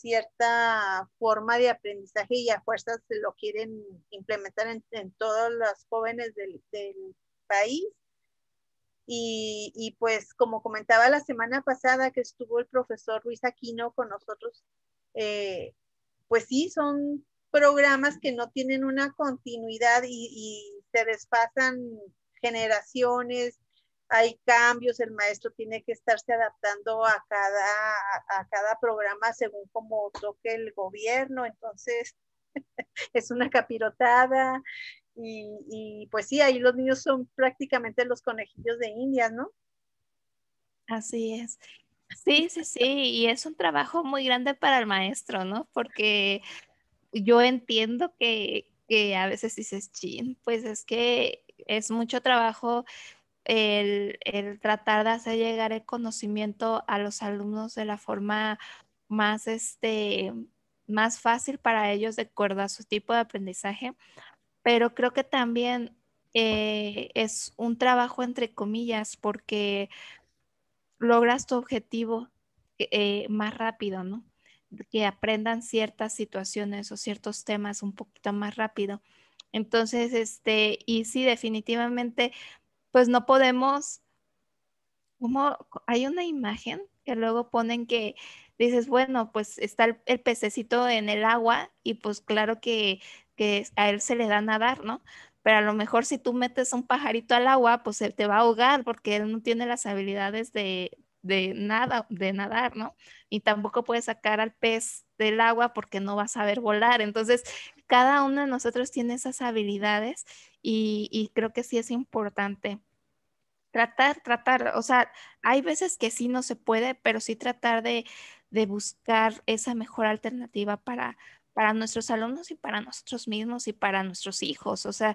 cierta forma de aprendizaje y a fuerzas lo quieren implementar en, todos los jóvenes del, país. Y, pues como comentaba la semana pasada que estuvo el profesor Luis Aquino con nosotros, eh, pues sí, son programas que no tienen una continuidad y, y se desfasan generaciones, hay cambios, el maestro tiene que estarse adaptando a cada, a cada programa según como toque el gobierno, entonces es una capirotada y, y, pues sí, ahí los niños son prácticamente los conejillos de India, ¿no? Así es. Sí, sí, sí, y es un trabajo muy grande para el maestro, ¿no? Porque yo entiendo que, que a veces dices, chin, pues es que es mucho trabajo el, tratar de hacer llegar el conocimiento a los alumnos de la forma más, este, más fácil para ellos de acuerdo a su tipo de aprendizaje, pero creo que también eh, es un trabajo entre comillas porque logras tu objetivo eh, más rápido, ¿no? Que aprendan ciertas situaciones o ciertos temas un poquito más rápido. Entonces, este, y sí, definitivamente pues no podemos, como hay una imagen que luego ponen que dices, bueno, pues está el, pececito en el agua y pues claro que, que a él se le da nadar, ¿no? pero a lo mejor si tú metes un pajarito al agua, pues él te va a ahogar porque él no tiene las habilidades de, de, nada, de nadar, ¿no? Y tampoco puede sacar al pez del agua porque no va a saber volar. Entonces, cada uno de nosotros tiene esas habilidades y, creo que sí es importante tratar, tratar, o sea, hay veces que sí no se puede, pero sí tratar de, de, buscar esa mejor alternativa para, para nuestros alumnos y para nosotros mismos y para nuestros hijos. O sea,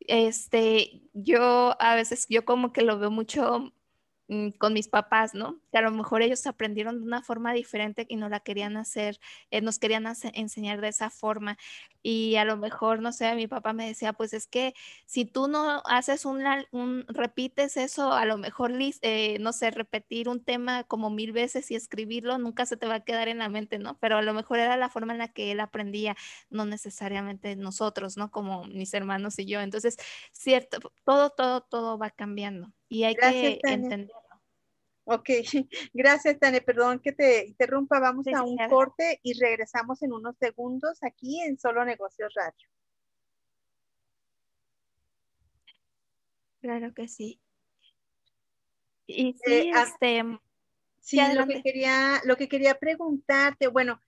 este, yo a veces, yo como que lo veo mucho Mm, con mis papás, ¿no? Que a lo mejor ellos aprendieron de una forma diferente y no la querían hacer, eh, nos querían enseñar de esa forma. Y a lo mejor, no sé, mi papá me decía, pues es que si tú no haces un, repites eso, a lo mejor, eh, no sé, repetir un tema como mil veces y escribirlo, nunca se te va a quedar en la mente, ¿no? Pero a lo mejor era la forma en la que él aprendía, no necesariamente nosotros, ¿no? Como mis hermanos y yo. Entonces, cierto, todo, todo, todo va cambiando y hay Gracias, que entenderlo. Ok, gracias Tane, perdón que te interrumpa, vamos a un corte y regresamos en unos segundos aquí en Solo Negocios Radio. Claro que sí. Y eh, sí, ah, este, sí lo que quería, lo que quería preguntarte, bueno,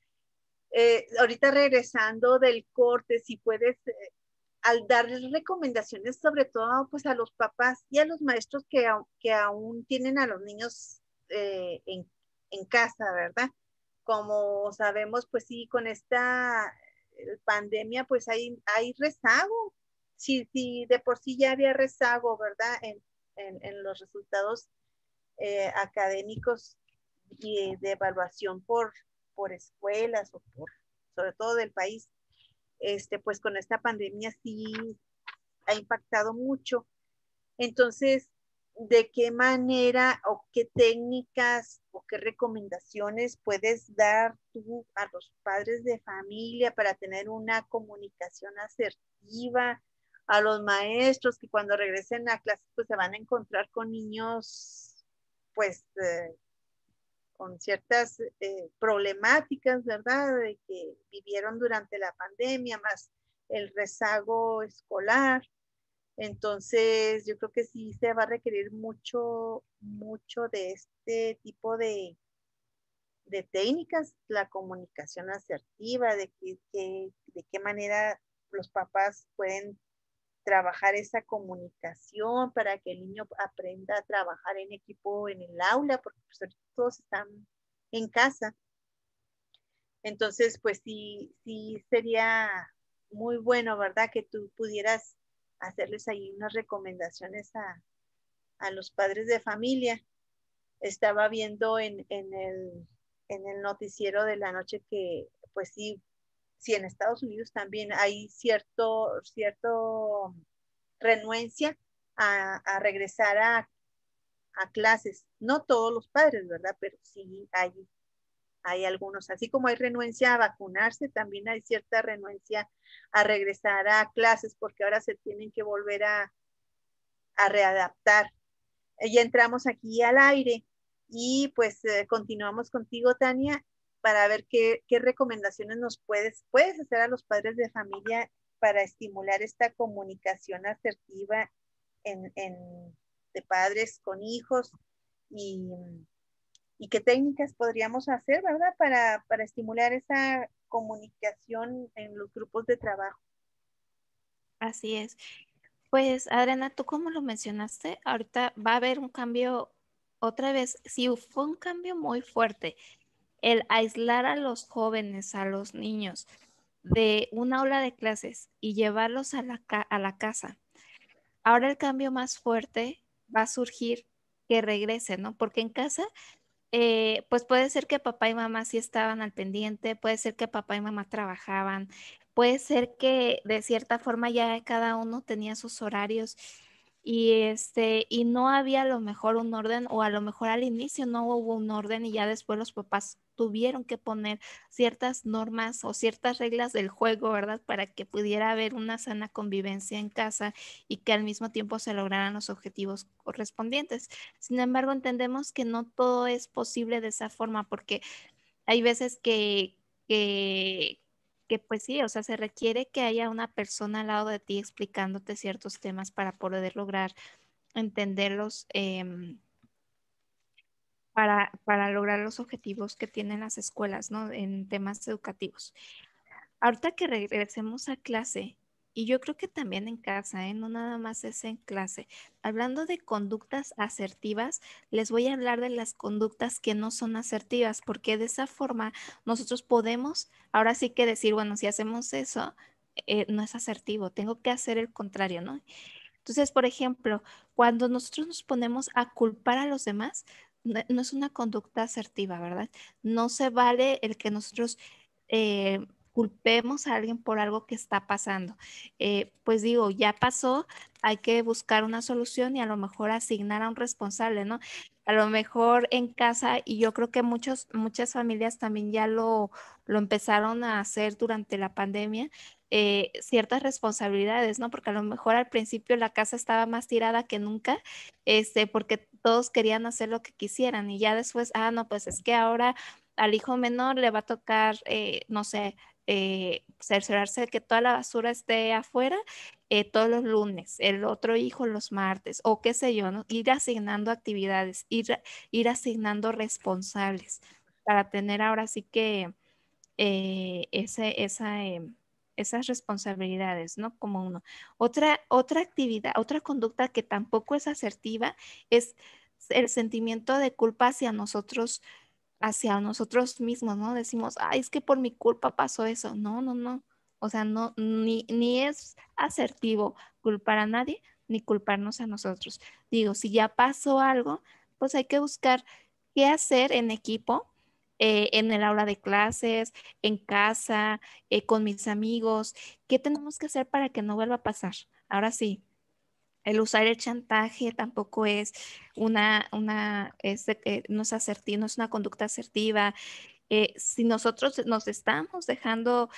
eh, ahorita regresando del corte, si puedes eh, al darles recomendaciones, sobre todo pues a los papás y a los maestros que, aún tienen a los niños eh, en, casa, ¿verdad? Como sabemos, pues sí, con esta eh, pandemia, pues hay, hay rezago. Si sí, de por sí ya había rezago, ¿verdad? En, los resultados eh, académicos y de evaluación por, por escuelas o por, sobre todo del país este, pues con esta pandemia sí ha impactado mucho. Entonces, ¿de qué manera o qué técnicas o qué recomendaciones puedes dar tú a los padres de familia para tener una comunicación asertiva? A los maestros que cuando regresen a clases pues se van a encontrar con niños pues eh, con ciertas eh, problemáticas, ¿verdad?, de que vivieron durante la pandemia, más el rezago escolar. Entonces, yo creo que sí se va a requerir mucho, mucho de este tipo de, técnicas, la comunicación asertiva, de, de qué manera los papás pueden trabajar esa comunicación para que el niño aprenda a trabajar en equipo en el aula, porque pues, todos están en casa. Entonces, pues sí, sí sería muy bueno, ¿verdad? Que tú pudieras hacerles ahí unas recomendaciones a, los padres de familia. Estaba viendo en, el, en el noticiero de la noche que, pues sí, si en Estados Unidos también hay cierto, cierto renuencia a, regresar a, clases. No todos los padres, ¿verdad? Pero sí hay, hay algunos. Así como hay renuencia a vacunarse, también hay cierta renuencia a regresar a clases porque ahora se tienen que volver a, readaptar. Eh, ya entramos aquí al aire y pues eh, continuamos contigo, Tania, para ver qué, recomendaciones nos puedes, puedes hacer a los padres de familia para estimular esta comunicación asertiva de padres con hijos y, qué técnicas podríamos hacer, ¿verdad? Para, para estimular esa comunicación en los grupos de trabajo. Así es. Pues Adriana, tú como lo mencionaste, ahorita va a haber un cambio otra vez, sí fue un cambio muy fuerte el aislar a los jóvenes, a los niños de una aula de clases y llevarlos a la, a la casa. Ahora el cambio más fuerte va a surgir que regresen, ¿no? Porque en casa, eh, pues puede ser que papá y mamá sí estaban al pendiente, puede ser que papá y mamá trabajaban, puede ser que de cierta forma ya cada uno tenía sus horarios y este y no había a lo mejor un orden o a lo mejor al inicio no hubo un orden y ya después los papás tuvieron que poner ciertas normas o ciertas reglas del juego, ¿verdad? Para que pudiera haber una sana convivencia en casa y que al mismo tiempo se lograran los objetivos correspondientes. Sin embargo, entendemos que no todo es posible de esa forma porque hay veces que, que que pues sí, o sea, se requiere que haya una persona al lado de ti explicándote ciertos temas para poder lograr entenderlos, em, para, para, lograr los objetivos que tienen las escuelas, ¿no? En temas educativos. Ahorita que regresemos a clase, y yo creo que también en casa, ¿eh? no nada más es en clase. Hablando de conductas asertivas, les voy a hablar de las conductas que no son asertivas, porque de esa forma nosotros podemos, ahora sí que decir, bueno, si hacemos eso, eh, no es asertivo, tengo que hacer el contrario, ¿no? Entonces, por ejemplo, cuando nosotros nos ponemos a culpar a los demás, no, es una conducta asertiva, ¿verdad? No se vale el que nosotros... Eh, culpemos a alguien por algo que está pasando. Eh, pues digo, ya pasó, hay que buscar una solución y a lo mejor asignar a un responsable, ¿no? A lo mejor en casa, y yo creo que muchos, muchas familias también ya lo, lo empezaron a hacer durante la pandemia, eh, ciertas responsabilidades, ¿no? Porque a lo mejor al principio la casa estaba más tirada que nunca, este, porque todos querían hacer lo que quisieran y ya después, ah, no, pues es que ahora al hijo menor le va a tocar, eh, no sé, eh, cerciorarse de que toda la basura esté afuera eh, todos los lunes, el otro hijo los martes, o qué sé yo, ir asignando actividades, ir, ir asignando responsables para tener ahora sí que eh, ese, esa, em, esas responsabilidades, ¿no? Como uno. Otra, otra actividad, otra conducta que tampoco es asertiva es el sentimiento de culpa hacia nosotros hacia nosotros mismos, ¿no? Decimos, ay, es que por mi culpa pasó eso. No, no, no. O sea, no, ni, ni es asertivo culpar a nadie ni culparnos a nosotros. Digo, si ya pasó algo, pues hay que buscar qué hacer en equipo, eh, en el aula de clases, en casa, eh, con mis amigos, qué tenemos que hacer para que no vuelva a pasar. Ahora sí, el usar el chantaje tampoco es una, una es no es una conducta asertiva. Eh, si nosotros nos estamos dejando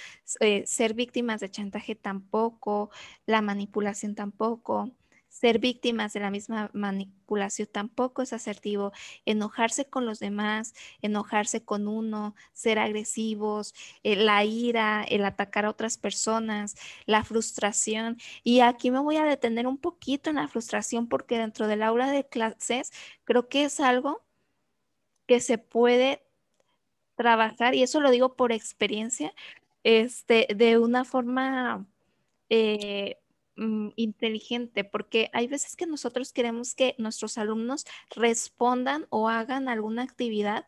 eh, ser víctimas de chantaje tampoco, la manipulación tampoco. Ser víctimas de la misma manipulación tampoco es asertivo. Enojarse con los demás, enojarse con uno, ser agresivos, eh, la ira, el atacar a otras personas, la frustración. Y aquí me voy a detener un poquito en la frustración porque dentro del aula de clases creo que es algo que se puede trabajar, y eso lo digo por experiencia, este, de una forma eh, Mm, inteligente, porque hay veces que nosotros queremos que nuestros alumnos respondan o hagan alguna actividad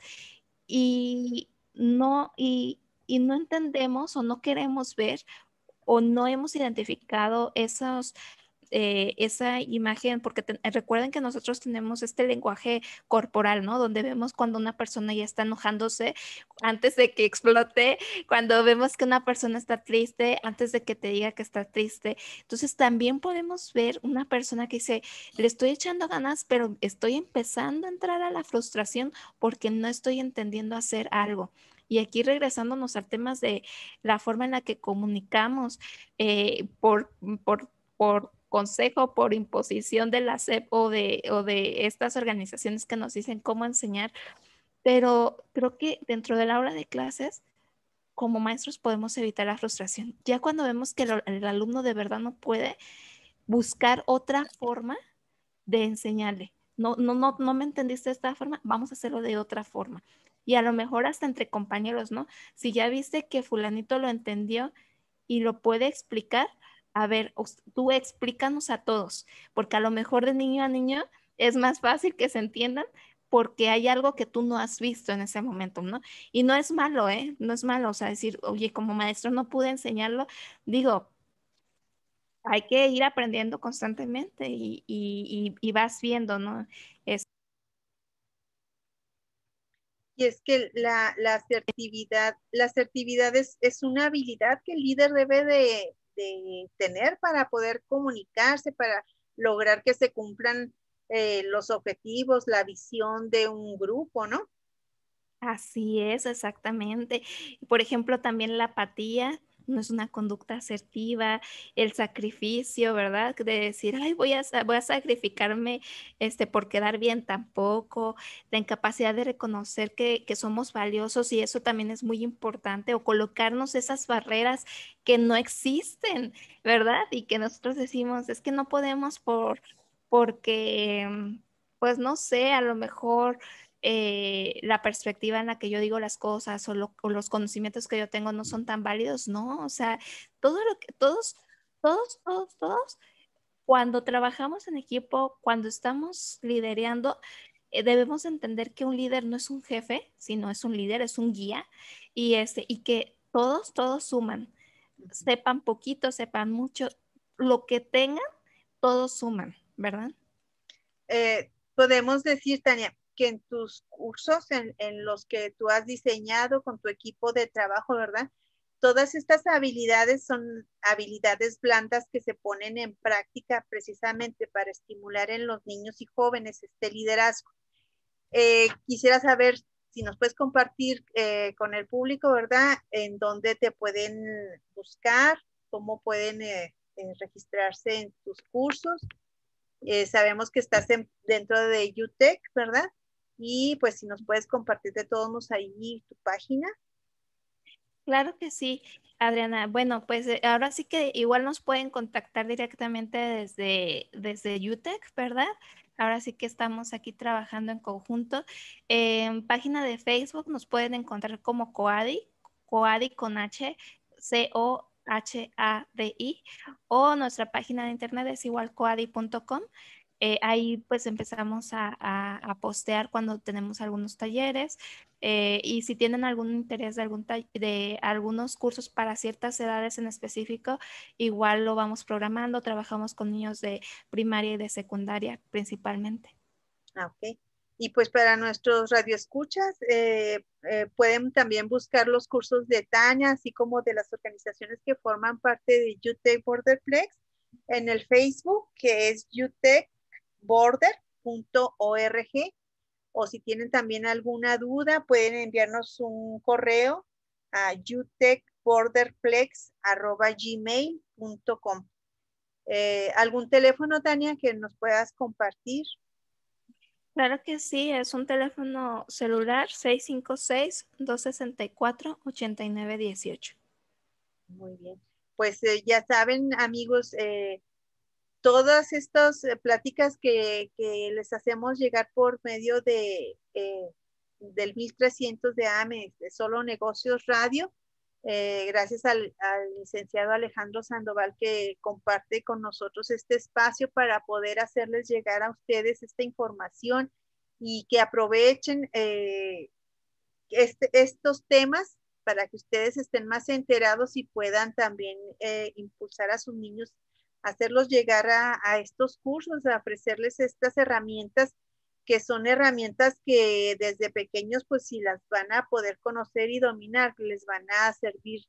y no, y no entendemos o no queremos ver o no hemos identificado esos eh, esa imagen, porque eh, recuerden que nosotros tenemos este lenguaje corporal, ¿no? Donde vemos cuando una persona ya está enojándose antes de que explote, cuando vemos que una persona está triste antes de que te diga que está triste. Entonces también podemos ver una persona que dice, le estoy echando ganas, pero estoy empezando a entrar a la frustración porque no estoy entendiendo hacer algo. Y aquí regresándonos al temas de la forma en la que comunicamos eh, por, por, por consejo, por imposición de la CEP o de, de estas organizaciones que nos dicen cómo enseñar, pero creo que dentro de la aula de clases, como maestros podemos evitar la frustración. Ya cuando vemos que el, alumno de verdad no puede buscar otra forma de enseñarle. No, no, no, no me entendiste de esta forma, vamos a hacerlo de otra forma. Y a lo mejor hasta entre compañeros, ¿no? Si ya viste que fulanito lo entendió y lo puede explicar, a ver, tú explícanos a todos, porque a lo mejor de niño a niño es más fácil que se entiendan porque hay algo que tú no has visto en ese momento, ¿no? Y no es malo, ¿eh? No es malo, o sea, decir, oye, como maestro no pude enseñarlo, digo, hay que ir aprendiendo constantemente y, vas viendo, ¿no? Es... Y es que la, asertividad, es una habilidad que el líder debe de, de tener para poder comunicarse, para lograr que se cumplan eh, los objetivos, la visión de un grupo, ¿no? Así es, exactamente. Por ejemplo, también la apatía, no es una conducta asertiva, el sacrificio, ¿verdad? De decir, ay, voy a, voy a sacrificarme este, por quedar bien tampoco, la incapacidad de reconocer que, que somos valiosos y eso también es muy importante, o colocarnos esas barreras que no existen, ¿verdad? Y que nosotros decimos, es que no podemos por, porque, pues no sé, a lo mejor eh, la perspectiva en la que yo digo las cosas o, los conocimientos que yo tengo no son tan válidos, no, o sea, todo lo que, todos, todos, todos, todos, cuando trabajamos en equipo, cuando estamos lidereando, eh, debemos entender que un líder no es un jefe, sino es un líder, es un guía, y, este, y que todos, todos suman, sepan poquito, sepan mucho, lo que tengan, todos suman, ¿verdad? Eh, podemos decir, Tania, que en tus cursos, en, los que tú has diseñado con tu equipo de trabajo, ¿verdad? Todas estas habilidades son habilidades blandas que se ponen en práctica precisamente para estimular en los niños y jóvenes este liderazgo. Eh, quisiera saber si nos puedes compartir eh, con el público, ¿verdad? En dónde te pueden buscar, cómo pueden eh, registrarse en tus cursos. sabemos que estás dentro de UTEC, ¿verdad? Y pues si nos puedes compartir de todos ahí tu página. Claro que sí, Adriana. Bueno, pues eh, ahora sí que igual nos pueden contactar directamente desde, desde UTEC, ¿verdad? Ahora sí que estamos aquí trabajando en conjunto. En página de Facebook nos pueden encontrar como Coadi, Coadi con H, C-O-H-A-D-I, o nuestra página de internet es igual coadi.com. Eh, ahí pues empezamos a, postear cuando tenemos algunos talleres eh, y si tienen algún interés de, algún de algunos cursos para ciertas edades en específico, igual lo vamos programando, trabajamos con niños de primaria y de secundaria principalmente. Ah, ok. Y pues para nuestros radioescuchas, eh, eh, pueden también buscar los cursos de Tania, así como de las organizaciones que forman parte de UTEC Borderplex en el Facebook, que es UTEC border.org o si tienen también alguna duda pueden enviarnos un correo a punto eh, ¿Algún teléfono, Tania, que nos puedas compartir? Claro que sí, es un teléfono celular 656-264-8918. Muy bien. Pues eh, ya saben, amigos, eh, todas estas eh, pláticas que, les hacemos llegar por medio de eh, del 1300 de AME, de Solo Negocios Radio, eh, gracias al, licenciado Alejandro Sandoval que comparte con nosotros este espacio para poder hacerles llegar a ustedes esta información y que aprovechen este, estos temas para que ustedes estén más enterados y puedan también impulsar a sus niños hacerlos llegar a, estos cursos, a ofrecerles estas herramientas que son herramientas que desde pequeños pues si las van a poder conocer y dominar, les van a servir,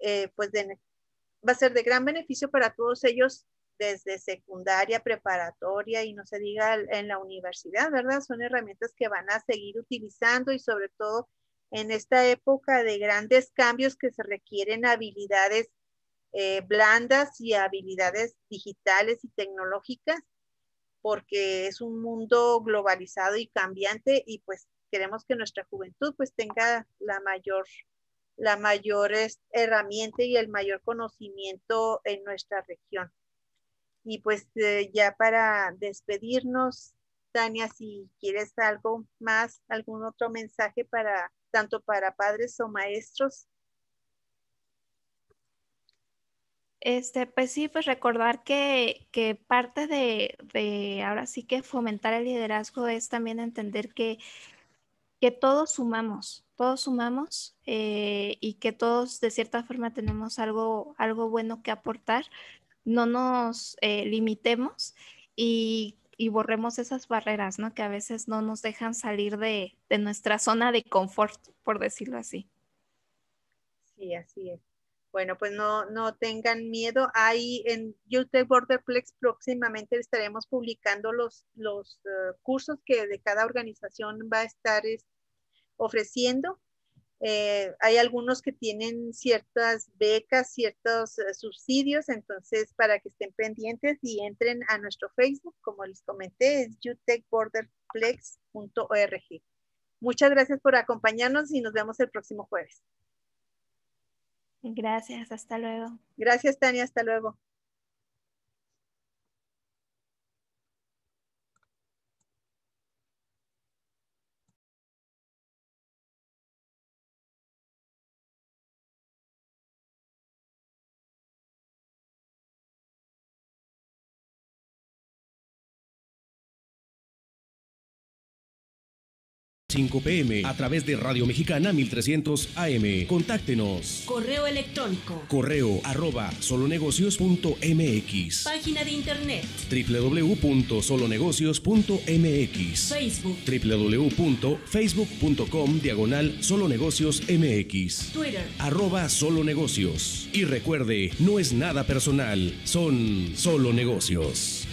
eh, pues va a ser de gran beneficio para todos ellos desde secundaria, preparatoria y no se diga en la universidad, ¿verdad? Son herramientas que van a seguir utilizando y sobre todo en esta época de grandes cambios que se requieren habilidades eh, blandas y habilidades digitales y tecnológicas, porque es un mundo globalizado y cambiante y pues queremos que nuestra juventud pues tenga la mayor la mayor herramienta y el mayor conocimiento en nuestra región. Y pues eh, ya para despedirnos, Tania, si quieres algo más, algún otro mensaje para tanto para padres o maestros. Este, pues sí, pues recordar que, parte de, ahora sí que fomentar el liderazgo es también entender que, que todos sumamos, todos sumamos eh, y que todos de cierta forma tenemos algo, algo bueno que aportar, no nos eh, limitemos y, borremos esas barreras, ¿no? Que a veces no nos dejan salir de, de nuestra zona de confort, por decirlo así. Sí, así es. Bueno, pues no, no tengan miedo. Ahí en YouTube Borderplex próximamente estaremos publicando los, los eh, cursos que de cada organización va a estar ofreciendo. Eh, hay algunos que tienen ciertas becas, ciertos eh, subsidios, entonces para que estén pendientes y entren a nuestro Facebook, como les comenté, es utechborderplex.org. Muchas gracias por acompañarnos y nos vemos el próximo jueves. Gracias, hasta luego. Gracias, Tania, hasta luego. 5 pm a través de Radio Mexicana 1300 AM. Contáctenos. Correo electrónico. Correo arroba solonegocios.mx. Página de internet. www.solonegocios.mx. Facebook. www.facebook.com diagonal solonegocios.mx. Twitter. Arroba solonegocios. Y recuerde, no es nada personal, son solo negocios.